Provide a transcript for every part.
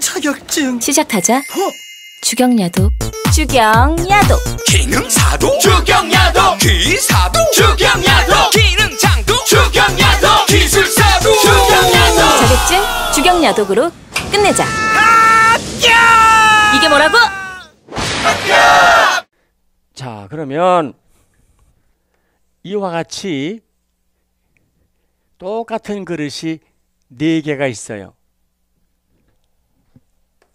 자격증 시작하자 어? 주경야도 주경야도 기능사도 주경야도 기사도 주경야도 기능장도 주경야도 기술사도 주경야도 자격증 주경야독으로 끝내자 이게 뭐라고? 자 그러면 이와 같이 똑같은 그릇이 네 개가 있어요.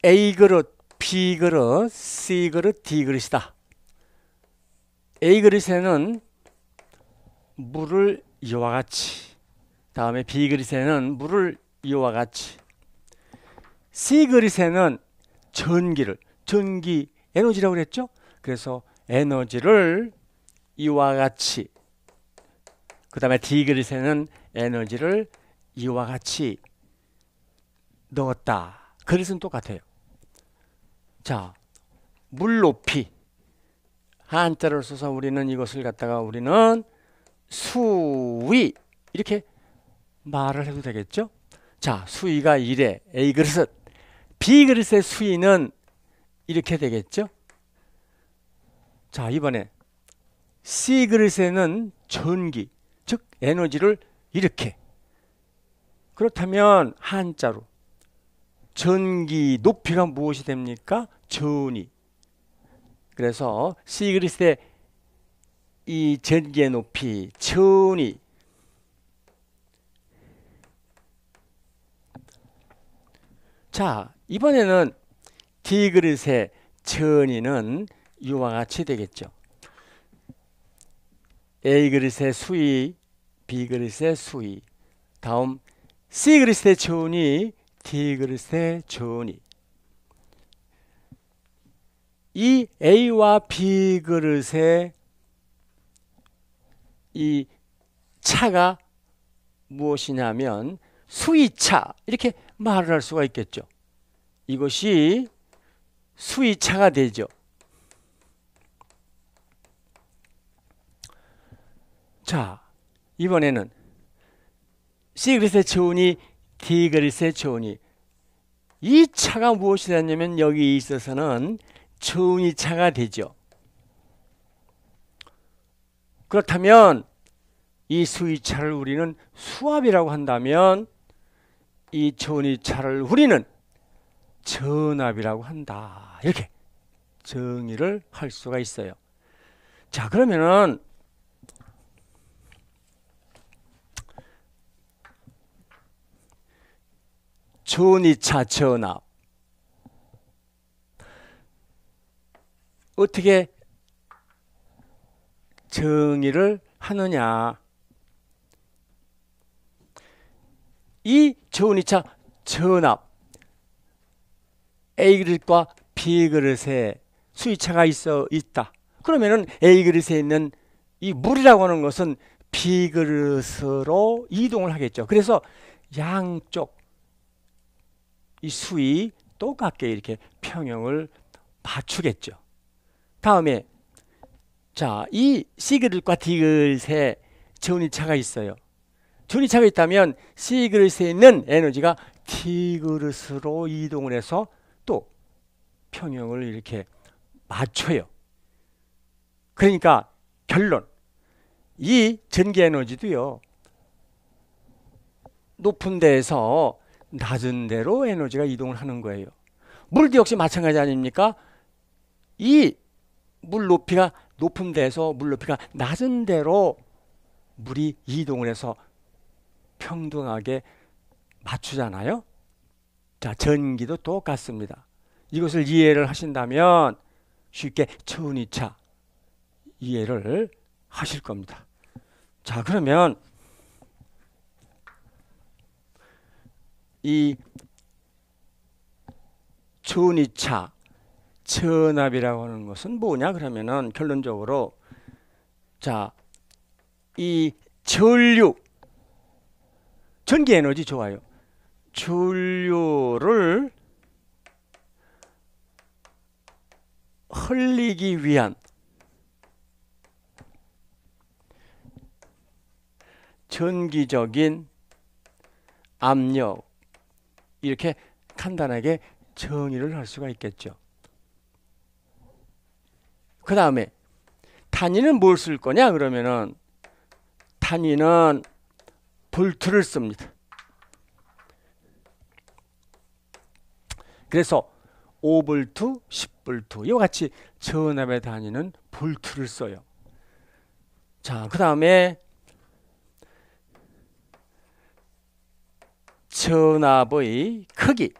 A 그릇, B 그릇, C 그릇, D 그릇이다. A 그릇에는 물을 이와 같이 다음에 B 그릇에는 물을 이와 같이 C 그릇에는 전기를 전기 에너지라고 그랬죠? 그래서 에너지를 이와 같이 그 다음에 D 그릇에는 에너지를 이와 같이 넣었다. 그릇은 똑같아요. 자, 물 높이. 한자를 써서 우리는 이것을 갖다가 우리는 수위. 이렇게 말을 해도 되겠죠? 자, 수위가 1에 A 그릇. B 그릇의 수위는 이렇게 되겠죠? 자, 이번에 C 그릇에는 전기, 즉 에너지를 이렇게. 그렇다면 한자로 전기 높이가 무엇이 됩니까? 전이. 그래서 시그리스의 이 전기의 높이 전이 자 이번에는 디그릇의 전이는 이와 같이 되겠죠. A 그릇의 수위, B 그릇의 수위, 다음 C 그릇의 전이 디귿의 전이 이 A와 B 그릇의 이 차가 무엇이냐면 수위차 이렇게 말을 할 수가 있겠죠. 이것이 수위차가 되죠. 자, 이번에는 C 그릇의 저이 D 그릇의 저이 이 차가 무엇이냐면 여기 있어서는 초음이차가 되죠. 그렇다면 이 수위차를 우리는 수압이라고 한다면 이 전위차를 우리는 전압이라고 한다. 이렇게 정의를 할 수가 있어요. 자 그러면은 전이차 전압. 어떻게 정의를 하느냐. 이 전이차 전압 A 그릇과 B 그릇에 수위차가 있어 있다. 그러면은 A 그릇에 있는 이 물이라고 하는 것은 B 그릇으로 이동을 하겠죠. 그래서 양쪽 이 수위 똑같게 이렇게 평형을 맞추겠죠. 다음에 자, 이 시그릇과 디그릇에 전이차가 있어요. 전이차가 있다면 시그릇에 있는 에너지가 디그릇으로 이동을 해서 또 평형을 이렇게 맞춰요. 그러니까 결론 이 전기 에너지도요 높은 데에서 낮은 대로 에너지가 이동을 하는 거예요. 물도 역시 마찬가지 아닙니까? 이 물 높이가 높은 데서 물 높이가 낮은 대로 물이 이동을 해서 평등하게 맞추잖아요. 자, 전기도 똑같습니다. 이것을 이해를 하신다면 쉽게 천이차 이해를 하실 겁니다. 자, 그러면 이전이차전압이라고 하는 것은 뭐냐 그러면은 결론적으로 자 이 전류 전기 에너지 좋아요. 전류를 흘리기 위한 전기적인 압력 이렇게 간단하게 정의를 할 수가 있겠죠. 그 다음에 단위는 뭘 쓸 거냐 그러면은 단위는 볼트를 씁니다. 그래서 5볼트, 10볼트 이와 같이 전압의 단위는 볼트를 써요. 자, 그 다음에 전압의 크기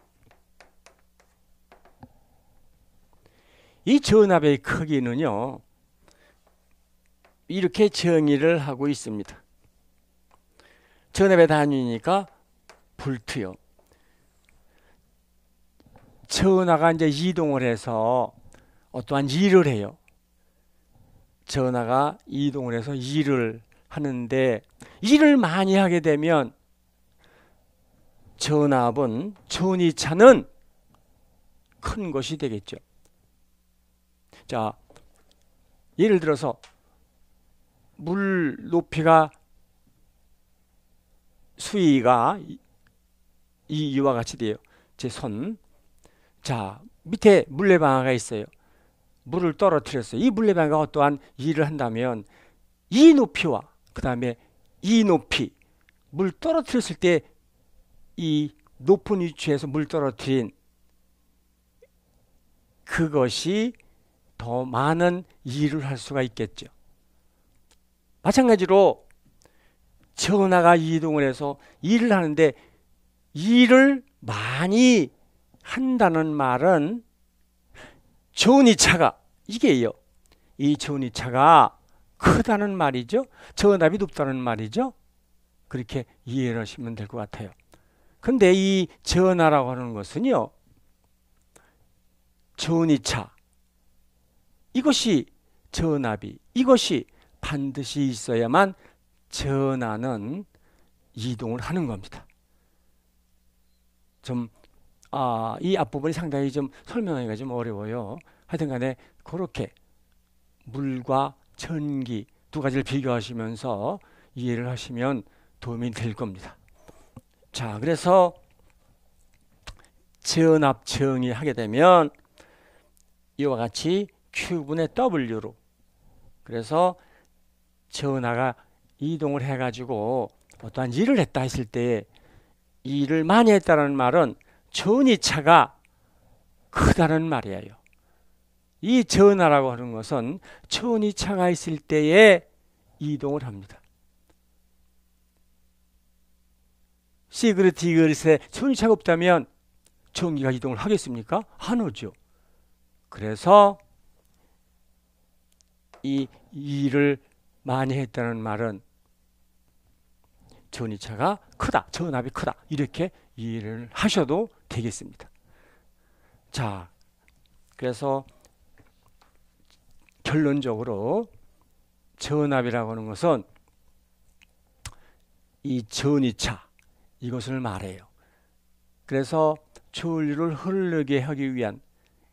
이 전압의 크기는요 이렇게 정의를 하고 있습니다 전압의 단위니까 볼트요 전화가 이제 이동을 해서 어떠한 일을 해요 전화가 이동을 해서 일을 하는데 일을 많이 하게 되면 전압은 전이 차는 큰 것이 되겠죠. 자, 예를 들어서 물 높이가 수위가 이, 이와 같이 돼요. 제 손. 자, 밑에 물레방아가 있어요. 물을 떨어뜨렸어요. 이 물레방아가 어떠한 일을 한다면 이 높이와 그 다음에 이 높이 물 떨어뜨렸을 때이 높은 위치에서 물 떨어뜨린 그것이 더 많은 일을 할 수가 있겠죠. 마찬가지로 전화가 이동을 해서 일을 하는데 일을 많이 한다는 말은 전이차가 이게요. 이 전이차가 크다는 말이죠. 전압이 높다는 말이죠. 그렇게 이해를 하시면 될 것 같아요. 근데 이 전하라고 하는 것은요. 전이차 이것이 전압이 이것이 반드시 있어야만 전하는 이동을 하는 겁니다. 좀, 아, 이 앞부분이 상당히 좀 설명하기가 좀 어려워요. 하여튼 간에 그렇게 물과 전기 두 가지를 비교하시면서 이해를 하시면 도움이 될 겁니다. 자, 그래서 전압 정의 하게 되면 이와 같이 Q분의 W로 그래서 전하가 이동을 해가지고 어떠한 일을 했다 했을 때 일을 많이 했다는 말은 전이차가 크다는 말이에요. 이 전하라고 하는 것은 전이차가 있을 때에 이동을 합니다. 시그리트 그글에의이차가 없다면 전기가 이동을 하겠습니까? 안 오죠. 그래서 이 일을 많이 했다는 말은 전이차가 크다, 전압이 크다 이렇게 이해를 하셔도 되겠습니다. 자, 그래서 결론적으로 전압이라고 하는 것은 이 전이차 이것을 말해요. 그래서 초원류를 흐르게 하기 위한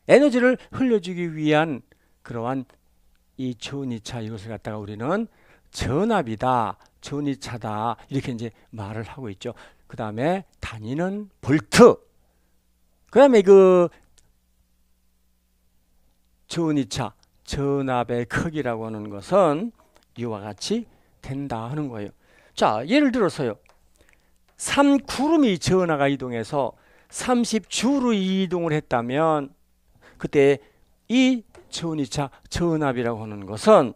에너지를 흘려주기 위한 그러한 이 초원이차 이것을 갖다가 우리는 전압이다, 전이차다 이렇게 이제 말을 하고 있죠. 그 다음에 다니는 볼트. 그 다음에 그 전이차 전압의 크기라고 하는 것은 이와 같이 된다 하는 거예요. 자, 예를 들어서요. 3구름이 전하가 이동해서 30주로 이동을 했다면 그때 이 전이차 전압이라고 하는 것은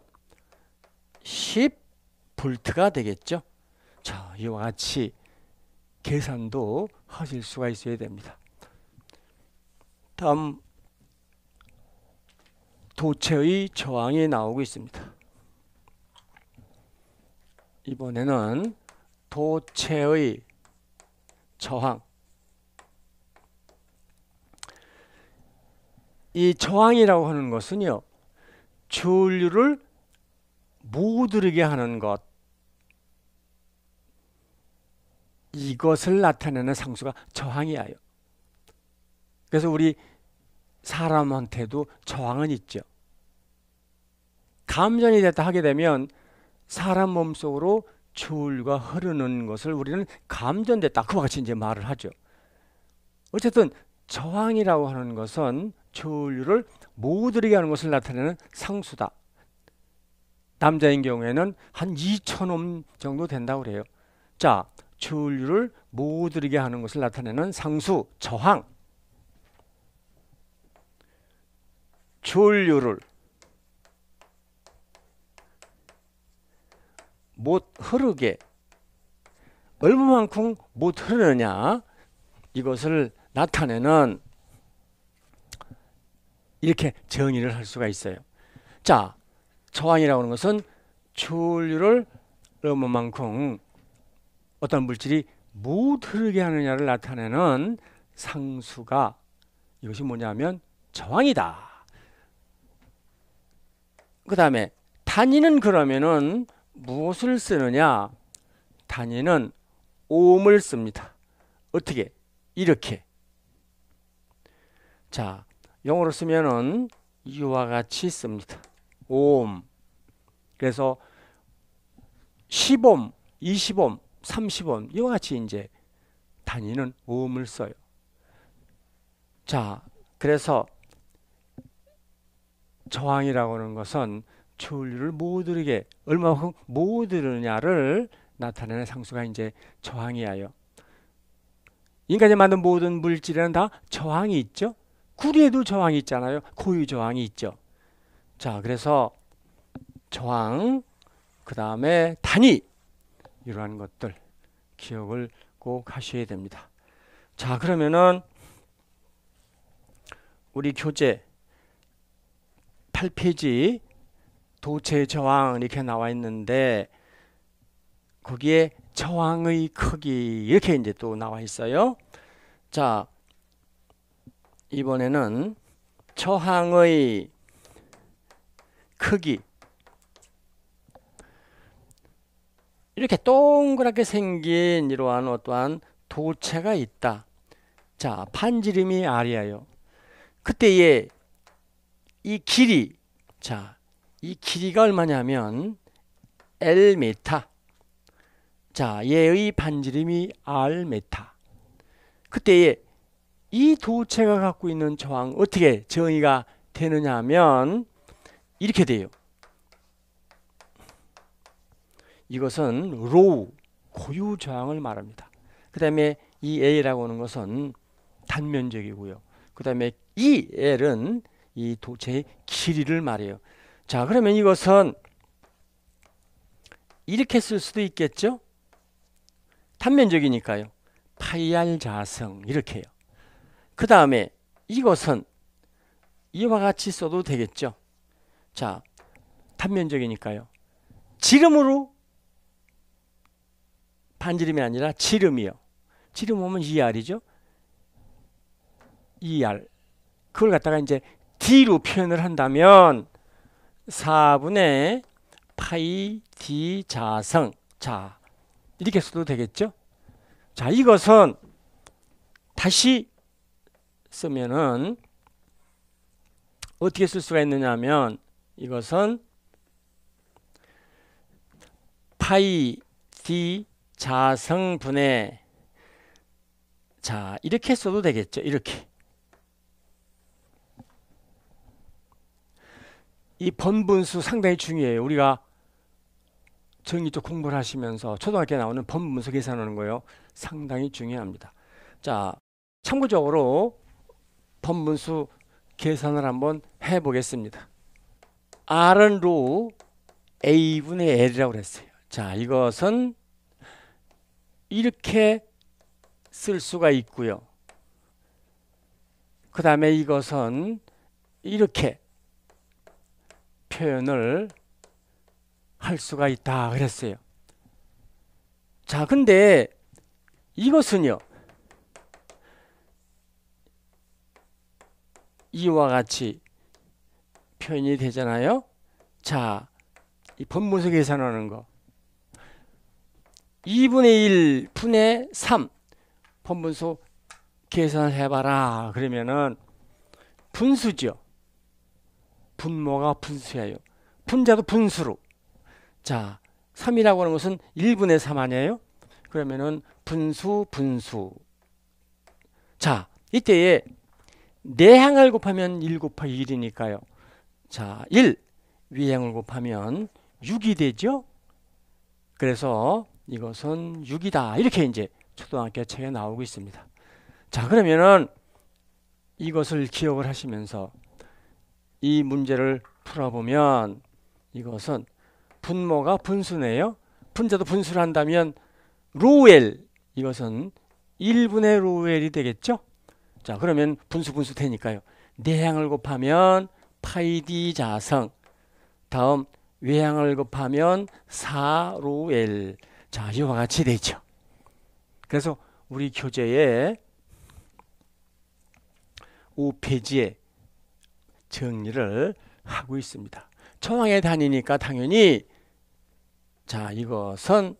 10볼트가 되겠죠. 자, 이와 같이 계산도 하실 수가 있어야 됩니다. 다음 도체의 저항이 나오고 있습니다. 이번에는 도체의 저항 이 저항이라고 하는 것은요 전류를 모두르게 하는 것 이것을 나타내는 상수가 저항이에요 그래서 우리 사람한테도 저항은 있죠 감전이 됐다 하게 되면 사람 몸속으로 추울과 흐르는 것을 우리는 감전됐다. 그와 같이 이제 말을 하죠. 어쨌든 저항이라고 하는 것은 초율을 모두에게 하는 것을 나타내는 상수다. 남자인 경우에는 한 2천옴 정도 된다고 그래요. 자, 초율을 모두에게 하는 것을 나타내는 상수, 저항. 초율을 못 흐르게 얼마만큼 못 흐르느냐 이것을 나타내는 이렇게 정의를 할 수가 있어요. 자, 저항이라고 하는 것은 출류를 얼마만큼 어떤 물질이 못 흐르게 하느냐를 나타내는 상수가 이것이 뭐냐면 저항이다. 그 다음에 단위는 그러면은 무엇을 쓰느냐? 단위는 옴을 씁니다. 어떻게? 이렇게. 자, 영어로 쓰면은 이와 같이 씁니다. 옴. 그래서 10옴, 20옴, 30옴 이와 같이 이제 단위는 옴을 써요. 자, 그래서 저항이라고 하는 것은 초율류를 모두에게 얼마만큼 모두느냐를 나타내는 상수가 이제 저항이에요. 인간이 만든 모든 물질에는 다 저항이 있죠. 구리에도 저항이 있잖아요. 고유 저항이 있죠. 자, 그래서 저항, 그 다음에 단위 이러한 것들 기억을 꼭 하셔야 됩니다. 자, 그러면은 우리 교재 8페이지 도체 저항 이렇게 나와 있는데 거기에 저항의 크기 이렇게 이제 또 나와 있어요. 자 이번에는 저항의 크기 이렇게 동그랗게 생긴 이러한 어떠한 도체가 있다. 자, 반지름이 R이에요. 그때에 이 길이 자, 이 길이가 얼마냐면 L메타. 자, 얘의 반지름이 R메타. 그때 에이도 체가 갖고 있는 저항 어떻게 정의가 되느냐 하면 이렇게 돼요. 이것은 로우 고유 저항을 말합니다. 그 다음에 이 A라고 하는 것은 단면적이고요. 그 다음에 이 L은 이 도체의 길이를 말해요. 자, 그러면 이것은 이렇게 쓸 수도 있겠죠? 단면적이니까요. 파이알 자성 이렇게요. 그 다음에 이것은 이와 같이 써도 되겠죠. 자, 단면적이니까요. 지름으로 반지름이 아니라 지름이요. 지름 보면 ER이죠. ER. 그걸 갖다가 이제 D로 표현을 한다면 4분의 파이 d 자성 자 이렇게 써도 되겠죠? 자 이것은 다시 쓰면은 어떻게 쓸 수가 있느냐면 이것은 파이 d 자성분의 자 이렇게 써도 되겠죠 이렇게 이 번분수 상당히 중요해요. 우리가 정리 적 공부를 하시면서 초등학교에 나오는 번분수 계산하는 거요. 상당히 중요합니다. 자, 참고적으로 번분수 계산을 한번 해보겠습니다. R은 로 A분의 L이라고 그랬어요. 자, 이것은 이렇게 쓸 수가 있고요. 그 다음에 이것은 이렇게 표현을 할 수가 있다 그랬어요. 자, 근데 이것은요. 이와 같이 표현이 되잖아요. 자, 이본문서 계산하는 거. 2분의 1분의 3 본분소 계산을 해봐라 그러면은 분수죠 분모가 분수예요. 분자도 분수로. 자, 3이라고 하는 것은 1분의 3 아니에요? 그러면은 분수, 분수. 자, 이때에 내항을 네 곱하면 1 곱하기 1이니까요. 자, 1 위항을 곱하면 6이 되죠? 그래서 이것은 6이다. 이렇게 이제 초등학교 책에 나오고 있습니다. 자, 그러면은 이것을 기억을 하시면서 이 문제를 풀어보면 이것은 분모가 분수네요. 분자도 분수를 한다면 로웰 이것은 1분의 로웰이 되겠죠. 자 그러면 분수 분수 되니까요. 내향을 곱하면 파이 d 자성 다음 외향을 곱하면 4로엘 자 이와 같이 되죠. 그래서 우리 교재에 5페이지에 정리를 하고 있습니다. 초항의 단위니까 당연히 자 이것은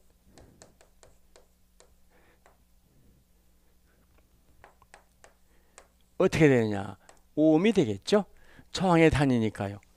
어떻게 되느냐 옴이 되겠죠. 초항의 단위니까요.